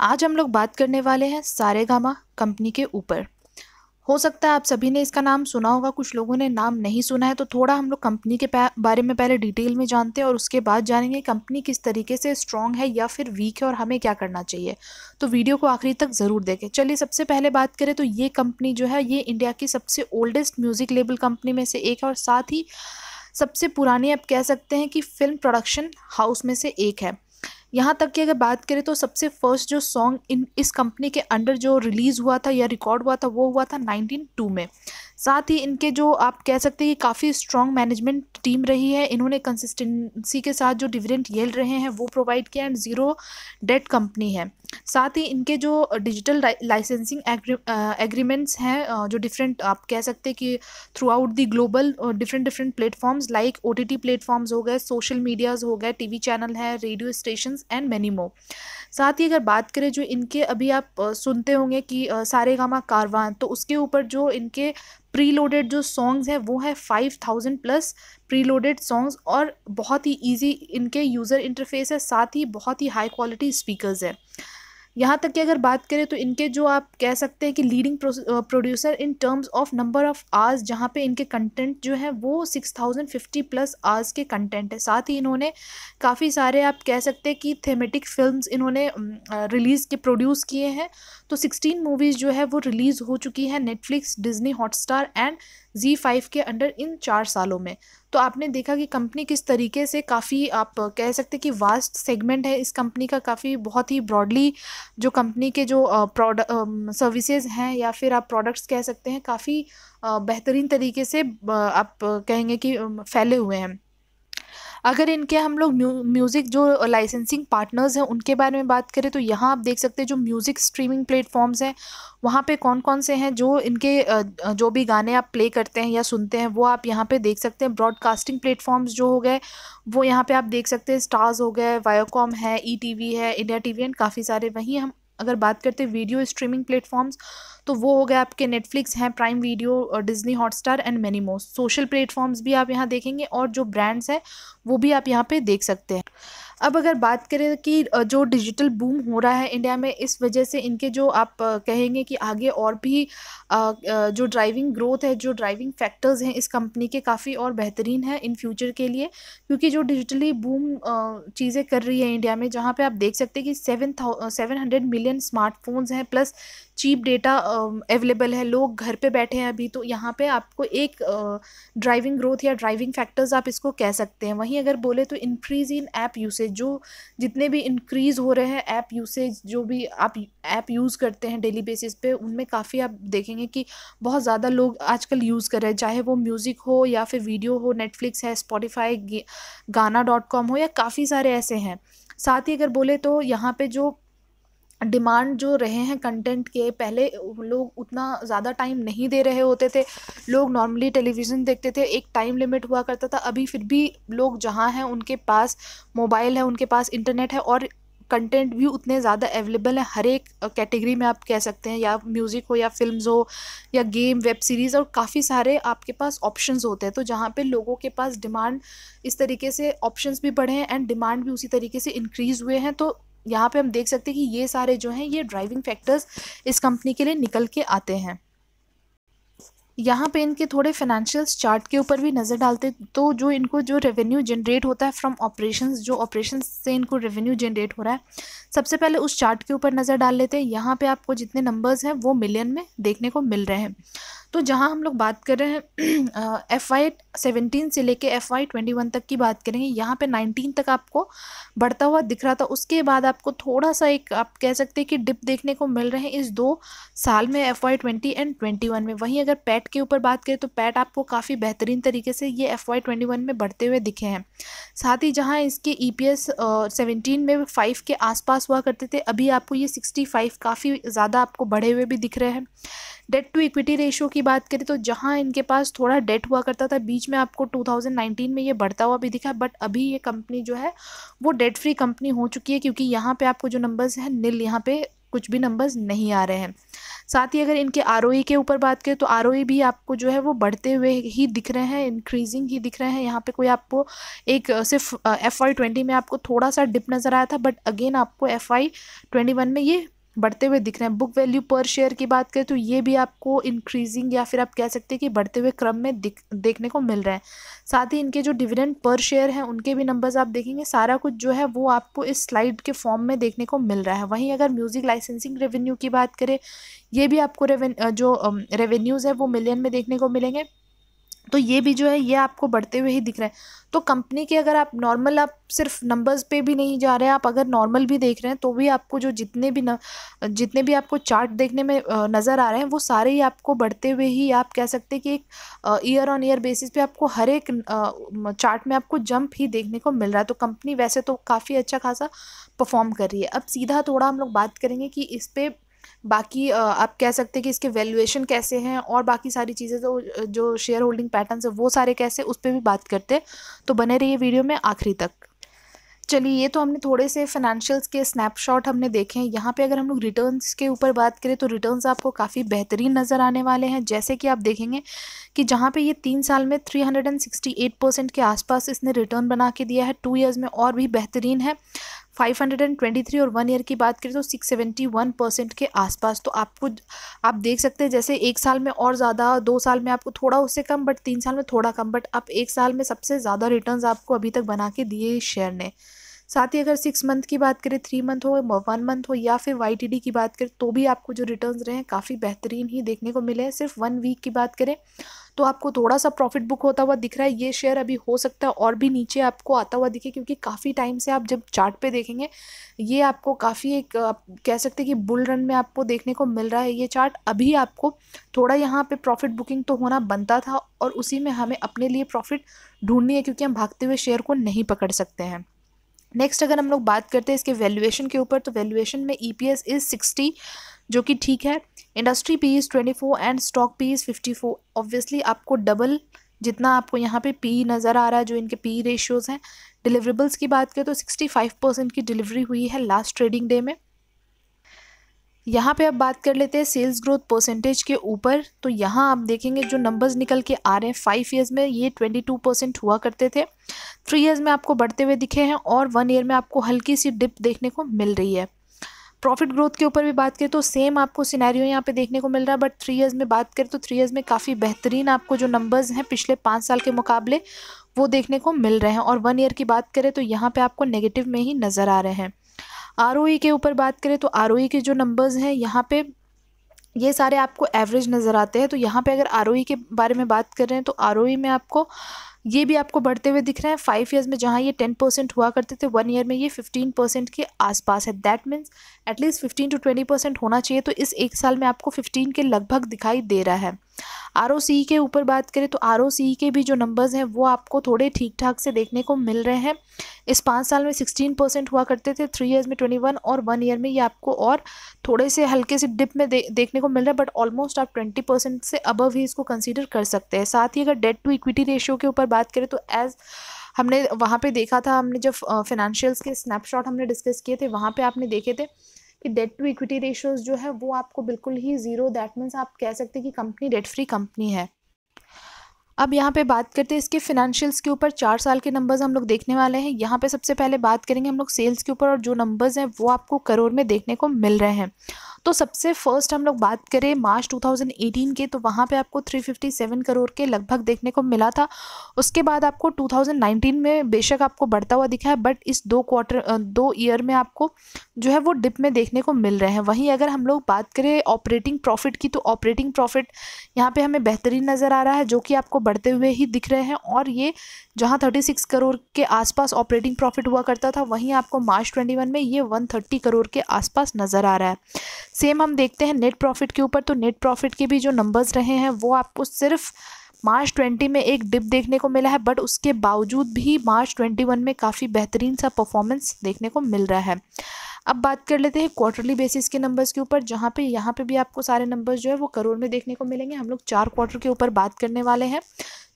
आज हम लोग बात करने वाले हैं सारे गामा कंपनी के ऊपर हो सकता है आप सभी ने इसका नाम सुना होगा कुछ लोगों ने नाम नहीं सुना है तो थोड़ा हम लोग कंपनी के बारे में पहले डिटेल में जानते हैं और उसके बाद जानेंगे कंपनी किस तरीके से स्ट्रांग है या फिर वीक है और हमें क्या करना चाहिए तो वीडियो को आखिरी तक ज़रूर देखें चलिए सबसे पहले बात करें तो ये कंपनी जो है ये इंडिया की सबसे ओल्डेस्ट म्यूज़िक लेबल कंपनी में से एक है और साथ ही सबसे पुरानी आप कह सकते हैं कि फ़िल्म प्रोडक्शन हाउस में से एक है यहाँ तक कि अगर बात करें तो सबसे फर्स्ट जो सॉन्ग इन इस कंपनी के अंडर जो रिलीज़ हुआ था या रिकॉर्ड हुआ था वो हुआ था नाइनटीन टू में साथ ही इनके जो आप कह सकते हैं कि काफ़ी स्ट्रॉन्ग मैनेजमेंट टीम रही है इन्होंने कंसिस्टेंसी के साथ जो डिविडेंट येल रहे हैं वो प्रोवाइड किया एंड ज़ीरो डेट कंपनी है साथ ही इनके जो डिजिटल लाइसेंसिंग एग्रीमेंट्स हैं जो डिफरेंट आप कह सकते हैं कि throughout the global different different platforms like O T platforms हो गए सोशल मीडियाज़ हो गए टी चैनल हैं radio station and many more साथ ही अगर बात करें जो इनके अभी आप सुनते होंगे कि सारे गामा कारवान तो उसके ऊपर जो इनके प्री लोडेड जो सॉन्ग्स हैं वो है five thousand plus preloaded songs और बहुत ही ईजी इनके यूज़र इंटरफेस है साथ ही बहुत ही हाई क्वालिटी स्पीकर्स हैं यहाँ तक कि अगर बात करें तो इनके जो आप कह सकते हैं कि leading producer in terms of number of hours जहाँ पे इनके कंटेंट जो है वो six thousand fifty plus hours के कंटेंट है साथ ही इन्होंने काफ़ी सारे आप कह सकते हैं कि थेमेटिक फिल्म इन्होंने रिलीज़ के प्रोड्यूस किए हैं तो सिक्सटीन मूवीज़ जो है वो रिलीज़ हो चुकी हैं Netflix Disney Hotstar and Zee five के अंडर इन चार सालों में तो आपने देखा कि कंपनी किस तरीके से काफ़ी आप कह सकते कि वास्ट सेगमेंट है इस कंपनी का काफ़ी बहुत ही ब्रॉडली जो कंपनी के जो प्रोड सर्विसेज हैं या फिर आप प्रोडक्ट्स कह सकते हैं काफ़ी बेहतरीन तरीके से आप कहेंगे कि फैले हुए हैं अगर इनके हम लोग म्यूज़िक जो लाइसेंसिंग पार्टनर्स हैं उनके बारे में बात करें तो यहाँ आप देख सकते हैं जो म्यूज़िक स्ट्रीमिंग प्लेटफॉर्म्स हैं वहाँ पे कौन कौन से हैं जो इनके जो भी गाने आप प्ले करते हैं या सुनते हैं वो आप यहाँ पे देख सकते हैं ब्रॉडकास्टिंग प्लेटफॉर्म्स जो हो गए वो यहाँ पे आप देख सकते हैं स्टार्स हो गए वायोकॉम है ई टी वी है इंडिया टी वी एंड काफ़ी सारे वहीं हम अगर बात करते हैं वीडियो स्ट्रीमिंग प्लेटफॉर्म्स तो वो हो गया आपके नेटफ्लिक्स हैं Prime Video Disney Hotstar and many most social platforms भी आप यहाँ देखेंगे और जो ब्रांड्स हैं वो भी आप यहाँ पे देख सकते हैं अब अगर बात करें कि जो डिजिटल बूम हो रहा है इंडिया में इस वजह से इनके जो आप कहेंगे कि आगे और भी जो ड्राइविंग ग्रोथ है जो ड्राइविंग फैक्टर्स हैं इस कंपनी के काफ़ी और बेहतरीन है इन फ्यूचर के लिए क्योंकि जो डिजिटली बूम चीज़ें कर रही है इंडिया में जहाँ पर आप देख सकते हैं कि seven seven hundred million smartphones हैं प्लस चीप डेटा अवेलेबल है लोग घर पे बैठे हैं अभी तो यहाँ पे आपको एक ड्राइविंग ग्रोथ या ड्राइविंग फैक्टर्स आप इसको कह सकते हैं वहीं अगर बोले तो इंक्रीज़ इन ऐप यूसेज जो जितने भी इंक्रीज़ हो रहे हैं ऐप यूसेज जो भी आप ऐप यूज़ करते हैं डेली बेसिस पे उनमें काफ़ी आप देखेंगे कि बहुत ज़्यादा लोग आजकल यूज़ कर रहे हैं चाहे वो म्यूज़िक हो या फिर वीडियो हो नेटफ्लिक्स है स्पॉटिफाई गाना डॉट कॉम हो या काफ़ी सारे ऐसे हैं साथ ही अगर बोले तो यहाँ पे जो डिमांड जो रहे हैं कंटेंट के पहले लोग उतना ज़्यादा टाइम नहीं दे रहे होते थे लोग नॉर्मली टेलीविज़न देखते थे एक टाइम लिमिट हुआ करता था अभी फिर भी लोग जहाँ हैं उनके पास मोबाइल है उनके पास इंटरनेट है और कंटेंट भी उतने ज़्यादा अवेलेबल हैं हर एक कैटेगरी में आप कह सकते हैं या म्यूज़िक हो या फिल्म हो या गेम वेब सीरीज़ और काफ़ी सारे आपके पास ऑप्शन होते हैं तो जहाँ पे लोगों के पास डिमांड इस तरीके से ऑप्शन भी बढ़े हैं एंड डिमांड भी उसी तरीके से इंक्रीज़ हुए हैं तो यहाँ पे हम देख सकते हैं कि ये सारे जो हैं ये ड्राइविंग फैक्टर्स इस कंपनी के लिए निकल के आते हैं यहाँ पे इनके थोड़े फाइनेंशियल्स चार्ट के ऊपर भी नज़र डालते तो जो इनको जो रेवेन्यू जनरेट होता है फ्रॉम ऑपरेशंस जो ऑपरेशन से इनको रेवेन्यू जनरेट हो रहा है सबसे पहले उस चार्ट के ऊपर नज़र डाल लेते हैं यहाँ पे आपको जितने नंबर्स हैं वो मिलियन में देखने को मिल रहे हैं तो जहाँ हम लोग बात कर रहे हैं एफ़ वाई सेवेंटीन से लेके एफ़ वाई ट्वेंटी वन तक की बात करेंगे यहाँ पे नाइनटीन तक आपको बढ़ता हुआ दिख रहा था उसके बाद आपको थोड़ा सा एक आप कह सकते हैं कि डिप देखने को मिल रहे हैं इस दो साल में F Y twenty and twenty one में वहीं अगर पैट के ऊपर बात करें तो पैट आपको काफ़ी बेहतरीन तरीके से ये एफ़ वाई ट्वेंटी वन में बढ़ते हुए दिखे हैं साथ ही जहाँ इसके ई पी एस सेवेंटीन में फाइव के आसपास हुआ करते थे अभी आपको ये सिक्सटी फाइव काफ़ी ज़्यादा आपको बढ़े हुए भी दिख रहे हैं डेट टू इक्विटी रेशियो की बात करें तो जहाँ इनके पास थोड़ा डेट हुआ करता था बीच में आपको 2019 में ये बढ़ता हुआ भी दिखा बट अभी ये कंपनी जो है वो डेट फ्री कंपनी हो चुकी है क्योंकि यहाँ पे आपको जो नंबर्स हैं नील यहाँ पे कुछ भी नंबर्स नहीं आ रहे हैं साथ ही अगर इनके आर e के ऊपर बात करें तो आर e भी आपको जो है वो बढ़ते हुए ही दिख रहे हैं इंक्रीजिंग ही दिख रहे हैं यहाँ पे कोई आपको एक सिर्फ एफ आई ट्वेंटी में आपको थोड़ा सा डिप नज़र आया था बट अगेन आपको एफ आई ट्वेंटी वन में ये बढ़ते हुए दिख रहे हैं बुक वैल्यू पर शेयर की बात करें तो ये भी आपको इंक्रीजिंग या फिर आप कह सकते हैं कि बढ़ते हुए क्रम में दिख देखने को मिल रहा है साथ ही इनके जो डिविडेंड पर शेयर हैं उनके भी नंबर्स आप देखेंगे सारा कुछ जो है वो आपको इस स्लाइड के फॉर्म में देखने को मिल रहा है वहीं अगर म्यूज़िक लाइसेंसिंग रेवेन्यू की बात करें ये भी आपको रेवेन जो रेवेन्यूज़ है वो मिलियन में देखने को मिलेंगे तो ये भी जो है ये आपको बढ़ते हुए ही दिख रहा है तो कंपनी के अगर आप नॉर्मल आप सिर्फ नंबर्स पे भी नहीं जा रहे हैं आप अगर नॉर्मल भी देख रहे हैं तो भी आपको जो जितने भी न, जितने भी आपको चार्ट देखने में नज़र आ रहे हैं वो सारे ही आपको बढ़ते हुए ही आप कह सकते हैं कि एक ईयर ऑन ईयर बेसिस पे आपको हर एक चार्ट में आपको जंप ही देखने को मिल रहा है तो कंपनी वैसे तो काफ़ी अच्छा खासा परफॉर्म कर रही है अब सीधा थोड़ा हम लोग बात करेंगे कि इस पर बाकी आप कह सकते हैं कि इसके वैल्यूएशन कैसे हैं और बाकी सारी चीज़ें तो जो शेयर होल्डिंग पैटर्न है वो सारे कैसे उस पर भी बात करते हैं तो बने रहिए वीडियो में आखिरी तक चलिए ये तो हमने थोड़े से फाइनेंशियल्स के स्नैपशॉट हमने देखे हैं यहाँ पे अगर हम लोग रिटर्न्स के ऊपर बात करें तो रिटर्न्स आपको काफ़ी बेहतरीन नज़र आने वाले हैं जैसे कि आप देखेंगे कि जहाँ पे ये तीन साल में 368 परसेंट के आसपास इसने रिटर्न बना के दिया है टू ईयर्स में और भी बेहतरीन है 523 और वन ईयर की बात करें तो 671 परसेंट के आसपास तो आपको आप देख सकते हैं जैसे एक साल में और ज़्यादा दो साल में आपको थोड़ा उससे कम बट तीन साल में थोड़ा कम बट आप एक साल में सबसे ज़्यादा रिटर्न आपको अभी तक बना के दिए इस शेयर ने साथ ही अगर सिक्स मंथ की बात करें थ्री मंथ हो वन मंथ हो या फिर वाई की बात करें तो भी आपको जो रिटर्न रहे हैं काफ़ी बेहतरीन ही देखने को मिले हैं सिर्फ वन वीक की बात करें तो आपको थोड़ा सा प्रॉफिट बुक होता हुआ दिख रहा है ये शेयर अभी हो सकता है और भी नीचे आपको आता हुआ दिखे क्योंकि काफ़ी टाइम से आप जब चार्ट पे देखेंगे ये आपको काफ़ी एक आप कह सकते हैं कि बुल रन में आपको देखने को मिल रहा है ये चार्ट अभी आपको थोड़ा यहाँ पर प्रॉफिट बुकिंग तो होना बनता था और उसी में हमें अपने लिए प्रॉफिट ढूंढनी है क्योंकि हम भागते हुए शेयर को नहीं पकड़ सकते हैं नेक्स्ट अगर हम लोग बात करते हैं इसके वैल्यूएशन के ऊपर तो वैल्यूएशन में E P S is sixty जो कि ठीक है industry P is twenty four and stock P is fifty four obviously आपको डबल जितना आपको यहाँ पे पी नज़र आ रहा है जो इनके पी रेशियोज़ हैं डिलीवरेबल्स की बात करें तो सिक्सटी फाइव परसेंट की डिलीवरी हुई है लास्ट ट्रेडिंग डे में यहाँ पे अब बात कर लेते हैं सेल्स ग्रोथ परसेंटेज के ऊपर तो यहाँ आप देखेंगे जो नंबर्स निकल के आ रहे हैं फाइव ईयर्स में ये ट्वेंटी टू परसेंट हुआ करते थे थ्री ईयर्स में आपको बढ़ते हुए दिखे हैं और वन ईयर में आपको हल्की सी डिप देखने को मिल रही है प्रॉफिट ग्रोथ के ऊपर भी बात करें तो सेम आपको सिनेरियो यहाँ पे देखने को मिल रहा है बट थ्री इयर्स में बात करें तो थ्री इयर्स में काफ़ी बेहतरीन आपको जो नंबर्स हैं पिछले पाँच साल के मुकाबले वो देखने को मिल रहे हैं और वन ईयर की बात करें तो यहाँ पे आपको नेगेटिव में ही नज़र आ रहे हैं आर e के ऊपर बात करें तो आर e के जो नंबर्स हैं यहाँ पर ये सारे आपको एवरेज नज़र आते हैं तो यहाँ पे अगर आर e के बारे में बात कर रहे हैं तो आर में आपको ये भी आपको बढ़ते हुए दिख रहे हैं फाइव ईयर्स में जहाँ ये टेन परसेंट हुआ करते थे वन ईयर में ये फिफ्टीन परसेंट के आसपास है that means at least fifteen to twenty percent होना चाहिए तो इस एक साल में आपको फिफ्टीन के लगभग दिखाई दे रहा है आर e के ऊपर बात करें तो आर e के भी जो नंबर्स हैं वो आपको थोड़े ठीक ठाक से देखने को मिल रहे हैं इस पाँच साल में सिक्सटीन परसेंट हुआ करते थे थ्री ईयर्स में ट्वेंटी वन और वन ईयर में ये आपको और थोड़े से हल्के से डिप में दे, देखने को मिल रहा है बट ऑलमोस्ट आप ट्वेंटी परसेंट से अबव ही इसको कंसिडर कर सकते हैं साथ ही अगर डेट टू इक्विटी रेशियो के ऊपर बात करें तो एज़ हमने वहाँ पर देखा था हमने जब फिनेंशियल्स के स्नैपशॉट हमने डिस्कस किए थे वहाँ पर आपने देखे थे कि डेट टू इक्विटी रेशियोज जो है वो आपको बिल्कुल ही ज़ीरो दैट मीन्स आप कह सकते हैं कि कंपनी डेट फ्री कंपनी है अब यहाँ पे बात करते हैं इसके फिनेंशियल्स के ऊपर चार साल के नंबर्स हम लोग देखने वाले हैं यहाँ पे सबसे पहले बात करेंगे हम लोग सेल्स के ऊपर और जो नंबर्स हैं वो आपको करोड़ में देखने को मिल रहे हैं तो सबसे फर्स्ट हम लोग बात करें मार्च 2018 के तो वहाँ पे आपको 357 करोड़ के लगभग देखने को मिला था उसके बाद आपको 2019 में बेशक आपको बढ़ता हुआ दिखा है बट इस दो क्वार्टर दो ईयर में आपको जो है वो डिप में देखने को मिल रहे हैं वहीं अगर हम लोग बात करें ऑपरेटिंग प्रॉफिट की तो ऑपरेटिंग प्रॉफिट यहाँ पर हमें बेहतरीन नज़र आ रहा है जो कि आपको बढ़ते हुए ही दिख रहे हैं और ये जहाँ थर्टी सिक्स करोड़ के आसपास ऑपरेटिंग प्रॉफिट हुआ करता था वहीं आपको मार्च ट्वेंटी वन में ये वन थर्टी करोड़ के आसपास नज़र आ रहा है सेम हम देखते हैं नेट प्रॉफिट के ऊपर तो नेट प्रॉफिट के भी जो नंबर्स रहे हैं वो आपको सिर्फ मार्च ट्वेंटी में एक डिप देखने को मिला है बट उसके बावजूद भी मार्च ट्वेंटी वन में काफ़ी बेहतरीन सा परफॉर्मेंस देखने को मिल रहा है अब बात कर लेते हैं क्वार्टरली बेसिस के नंबर्स के ऊपर जहाँ पे यहाँ पे भी आपको सारे नंबर्स जो है वो करोड़ में देखने को मिलेंगे हम लोग चार क्वार्टर के ऊपर बात करने वाले हैं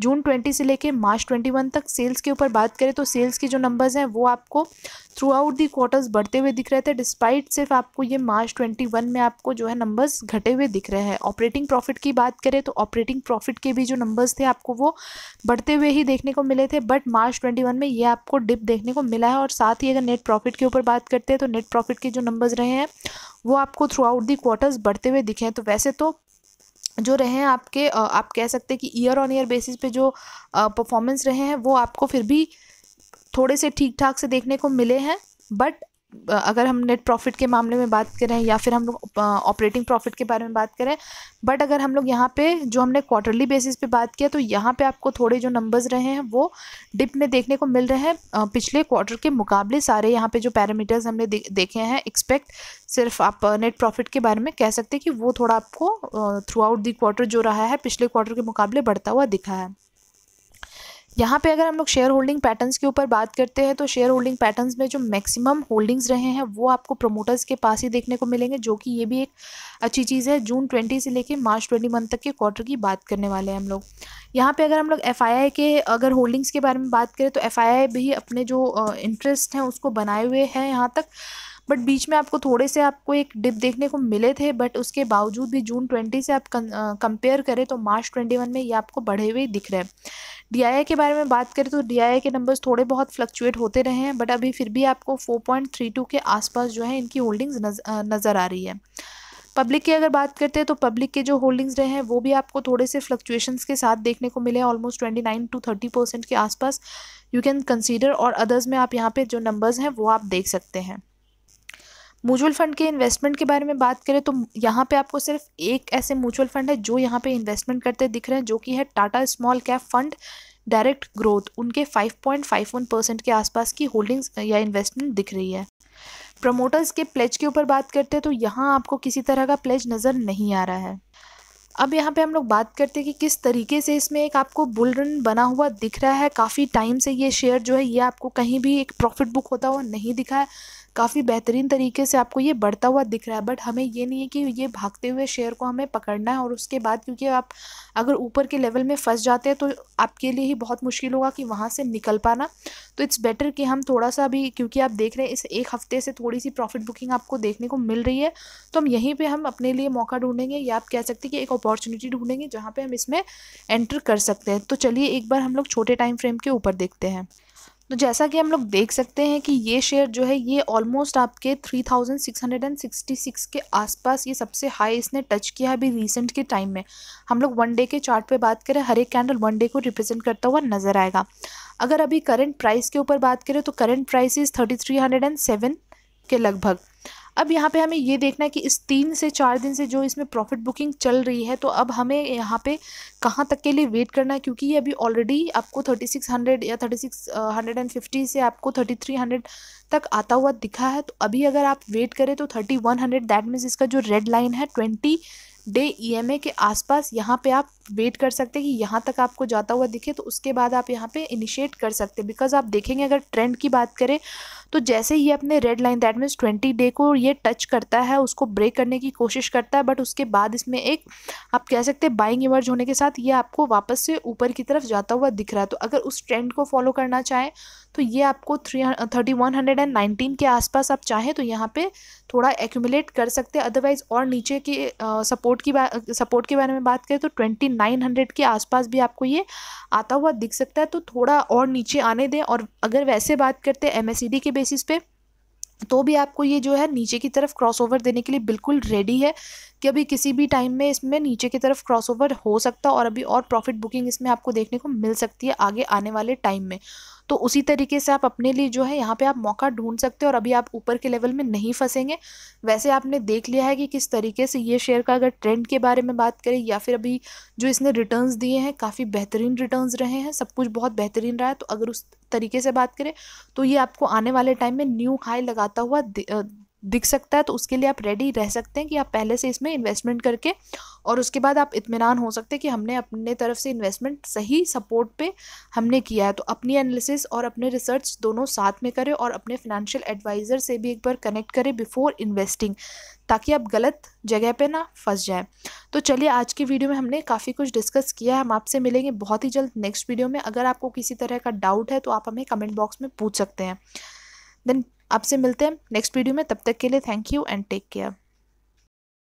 जून 20 से लेके मार्च 21 तक सेल्स के ऊपर बात करें तो सेल्स के जो नंबर्स हैं वो आपको थ्रू आउट दी क्वार्टर्स बढ़ते हुए दिख रहे थे डिस्पाइट सिर्फ आपको ये मार्च 21 में आपको जो है नंबर्स घटे हुए दिख रहे हैं ऑपरेटिंग प्रॉफिट की बात करें तो ऑपरेटिंग प्रॉफिट के भी जो नंबर्स थे आपको वो बढ़ते हुए ही देखने को मिले थे बट मार्च ट्वेंटी में ये आपको डिप देखने को मिला है और साथ ही अगर नेट प्रॉफिट के ऊपर बात करते हैं तो नेट प्रॉफिट के जो नंबर्स रहे हैं वो आपको थ्रू आउट दी क्वार्टर्स बढ़ते हुए दिखे हैं तो वैसे तो जो रहे हैं आपके आप कह सकते हैं कि ईयर ऑन ईयर बेसिस पे जो परफॉर्मेंस रहे हैं वो आपको फिर भी थोड़े से ठीक ठाक से देखने को मिले हैं बट अगर हम नेट प्रॉफिट के मामले में बात करें या फिर हम लोग ऑपरेटिंग प्रॉफिट के बारे में बात करें बट अगर हम लोग यहाँ पे जो हमने क्वार्टरली बेसिस पे बात किया तो यहाँ पे आपको थोड़े जो नंबर्स रहे हैं वो डिप में देखने को मिल रहे हैं पिछले क्वार्टर के मुकाबले सारे यहाँ पे जो पैरामीटर्स हमने दे, देखे हैं एक्सपेक्ट सिर्फ आप नेट प्रॉफिट के बारे में कह सकते हैं कि वो थोड़ा आपको थ्रू आउट दी क्वार्टर जो रहा है पिछले क्वार्टर के मुकाबले बढ़ता हुआ दिखा है यहाँ पे अगर हम लोग शेयर होल्डिंग पैटर्न्स के ऊपर बात करते हैं तो शेयर होल्डिंग पैटर्न्स में जो मैक्सिमम होल्डिंग्स रहे हैं वो आपको प्रमोटर्स के पास ही देखने को मिलेंगे जो कि ये भी एक अच्छी चीज़ है जून ट्वेंटी से लेके मार्च ट्वेंटी मंथ तक के क्वार्टर की बात करने वाले हैं हम लोग यहाँ पे अगर हम लोग एफ के अगर होल्डिंग्स के बारे में बात करें तो एफ भी अपने जो इंटरेस्ट हैं उसको बनाए हुए हैं यहाँ तक बट बीच में आपको थोड़े से आपको एक डिप देखने को मिले थे बट उसके बावजूद भी जून ट्वेंटी से आप कंपेयर करें तो मार्च ट्वेंटी वन में ये आपको बढ़े हुए दिख रहे हैं डी के बारे में बात करें तो डी के नंबर्स थोड़े बहुत फ्लक्चुएट होते रहे हैं बट अभी फिर भी आपको 4.32 के आसपास जो है इनकी होल्डिंग्स नज, नज़र आ रही है पब्लिक की अगर बात करते हैं तो पब्लिक के जो होल्डिंग्स रहे हैं वो भी आपको थोड़े से फ्लक्चुएशंस के साथ देखने को मिले almost twenty nine to thirty percent के आसपास यू कैन कंसीडर और अदर्स में आप यहाँ पे जो नंबर्स हैं वो आप देख सकते हैं म्यूचुअल फंड के इन्वेस्टमेंट के बारे में बात करें तो यहाँ पे आपको सिर्फ एक ऐसे म्यूचुअल फंड है जो यहाँ पे इन्वेस्टमेंट करते दिख रहे हैं जो कि है Tata small cap fund direct growth उनके 5.51 परसेंट के आसपास की होल्डिंग्स या इन्वेस्टमेंट दिख रही है प्रमोटर्स के प्लेज के ऊपर बात करते हैं तो यहाँ आपको किसी तरह का प्लेज नज़र नहीं आ रहा है अब यहाँ पे हम लोग बात करते हैं कि किस तरीके से इसमें एक आपको बुल रन बना हुआ दिख रहा है काफ़ी टाइम से ये शेयर जो है ये आपको कहीं भी एक प्रॉफिट बुक होता हुआ नहीं दिखा है काफ़ी बेहतरीन तरीके से आपको ये बढ़ता हुआ दिख रहा है बट हमें ये नहीं है कि ये भागते हुए शेयर को हमें पकड़ना है और उसके बाद क्योंकि आप अगर ऊपर के लेवल में फंस जाते हैं तो आपके लिए ही बहुत मुश्किल होगा कि वहाँ से निकल पाना तो इट्स बेटर कि हम थोड़ा सा भी क्योंकि आप देख रहे हैं इस एक हफ्ते से थोड़ी सी प्रॉफिट बुकिंग आपको देखने को मिल रही है तो हम यहीं पर हम अपने लिए मौका ढूंढेंगे या आप कह सकते हैं कि एक अपॉर्चुनिटी ढूंढेंगे जहाँ पर हम इसमें एंटर कर सकते हैं तो चलिए एक बार हम लोग छोटे टाइम फ्रेम के ऊपर देखते हैं तो जैसा कि हम लोग देख सकते हैं कि ये शेयर जो है ये ऑलमोस्ट आपके 3666 के आसपास ये सबसे हाई इसने टच किया है अभी रिसेंट के टाइम में हम लोग वन डे के चार्ट पे बात करें हर एक कैंडल वन डे को रिप्रेजेंट करता हुआ नजर आएगा अगर अभी करंट प्राइस के ऊपर बात करें तो करंट प्राइस इज़ थर्टी के लगभग अब यहाँ पे हमें ये देखना है कि इस तीन से चार दिन से जो इसमें प्रॉफिट बुकिंग चल रही है तो अब हमें यहाँ पे कहाँ तक के लिए वेट करना है क्योंकि ये अभी ऑलरेडी आपको थर्टी सिक्स हंड्रेड या thirty six hundred and fifty से आपको थर्टी थ्री हंड्रेड तक आता हुआ दिखा है तो अभी अगर आप वेट करें तो thirty one hundred that means इसका जो रेड लाइन है ट्वेंटी डे ईएमए e के आसपास यहाँ पे आप वेट कर सकते हैं कि यहाँ तक आपको जाता हुआ दिखे तो उसके बाद आप यहाँ पे इनिशिएट कर सकते हैं बिकॉज आप देखेंगे अगर ट्रेंड की बात करें तो जैसे ही अपने red line that means twenty day को ये टच करता है उसको ब्रेक करने की कोशिश करता है बट उसके बाद इसमें एक आप कह सकते हैं बाइंग इमर्ज होने के साथ ये आपको वापस से ऊपर की तरफ जाता हुआ दिख रहा है तो अगर उस ट्रेंड को फॉलो करना चाहें तो ये आपको three thirty one hundred and nineteen के आसपास आप चाहें तो यहाँ पर थोड़ा एक्यूमुलेट कर सकते हैं अदरवाइज़ और नीचे के सपोर्ट सपोर्ट की बात सपोर्ट के बारे में बात करें तो ट्वेंटी नाइन हंड्रेड के आसपास भी आपको ये आता हुआ दिख सकता है तो थोड़ा और नीचे आने दें और अगर वैसे बात करते हैं एम के बेसिस पे तो भी आपको ये जो है नीचे की तरफ क्रॉसओवर देने के लिए बिल्कुल रेडी है कि अभी किसी भी टाइम में इसमें नीचे की तरफ क्रॉसओवर हो सकता है और अभी और प्रॉफिट बुकिंग इसमें आपको देखने को मिल सकती है आगे आने वाले टाइम में तो उसी तरीके से आप अपने लिए जो है यहाँ पे आप मौका ढूंढ सकते हो और अभी आप ऊपर के लेवल में नहीं फंसेंगे वैसे आपने देख लिया है कि किस तरीके से ये शेयर का अगर ट्रेंड के बारे में बात करें या फिर अभी जो इसने रिटर्न्स दिए हैं काफ़ी बेहतरीन रिटर्न्स रहे हैं सब कुछ बहुत बेहतरीन रहा है तो अगर उस तरीके से बात करें तो ये आपको आने वाले टाइम में न्यू हाई लगाता हुआ दिख सकता है तो उसके लिए आप रेडी रह सकते हैं कि आप पहले से इसमें इन्वेस्टमेंट करके और उसके बाद आप इतमान हो सकते हैं कि हमने अपने तरफ से इन्वेस्टमेंट सही सपोर्ट पे हमने किया है तो अपनी एनालिसिस और अपने रिसर्च दोनों साथ में करें और अपने फिनेंशियल एडवाइज़र से भी एक बार कनेक्ट करें बिफोर इन्वेस्टिंग ताकि आप गलत जगह पे ना फंस जाएं तो चलिए आज की वीडियो में हमने काफ़ी कुछ डिस्कस किया है हम आपसे मिलेंगे बहुत ही जल्द नेक्स्ट वीडियो में अगर आपको किसी तरह का डाउट है तो आप हमें कमेंट बॉक्स में पूछ सकते हैं देन आपसे मिलते हैं नेक्स्ट वीडियो में तब तक के लिए thank you and take care